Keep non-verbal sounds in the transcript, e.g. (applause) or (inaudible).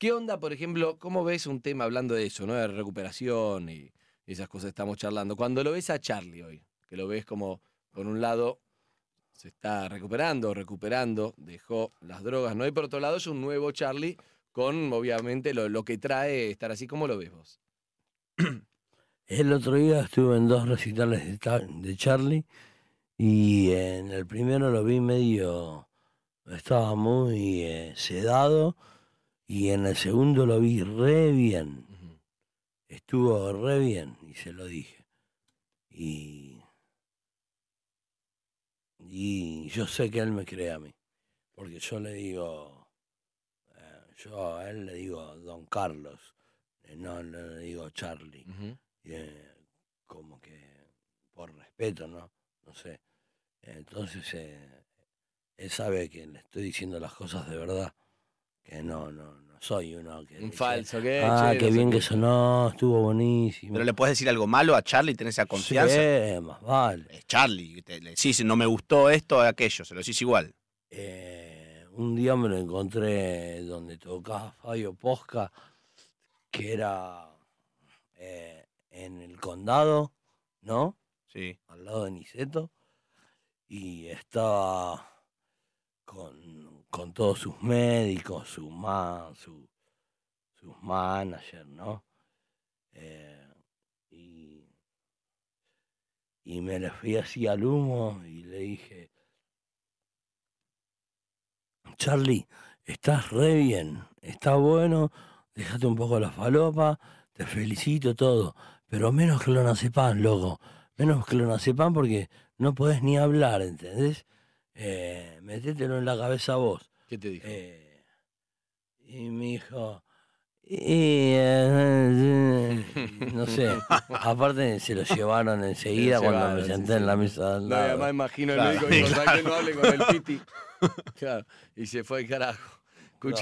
¿Qué onda, por ejemplo, cómo ves un tema hablando de eso, ¿no? De recuperación y esas cosas que estamos charlando. Cuando lo ves a Charlie hoy, que lo ves como, por un lado, se está recuperando, recuperando, dejó las drogas, ¿no? Y por otro lado es un nuevo Charlie con, obviamente, lo, que trae estar así. ¿Cómo lo ves vos? El otro día estuve en dos recitales de, Charlie y en el primero lo vi medio, estaba muy eh, sedado y en el segundo lo vi re bien. Estuvo re bien y se lo dije. Y, yo sé que él me cree a mí. Porque yo le digo, eh, yo a él le digo Don Carlos, eh, no le digo Charlie. Eh, como que por respeto, ¿no? No sé. Entonces él sabe que le estoy diciendo las cosas de verdad no, no, no soy uno que. Un falso, que. Ah, qué bien que sonó, estuvo buenísimo. Pero le puedes decir algo malo a Charlie, tenés esa confianza. Sí, más vale. Es Charlie, si no me gustó esto, aquello, se lo decís igual. Eh, un día me lo encontré donde tocaba Fabio Posca, que era eh, en el condado, ¿no? Sí. Al lado de Niceto. Y estaba con con todos sus médicos, su su, sus managers, ¿no? Eh, y, me le fui así al humo y le dije, Charlie, estás re bien, está bueno, déjate un poco la falopa, te felicito todo, pero menos que lo nacepan, loco, menos que lo nacepan porque no podés ni hablar, ¿entendés? eh, metételo en la cabeza vos. ¿Qué te dijo? Eh, y mi hijo... y eh, no sé, (laughs) aparte se lo llevaron enseguida cuando me senté en la mesa. No, y imagino con el piti. y se fue carajo. Escucha.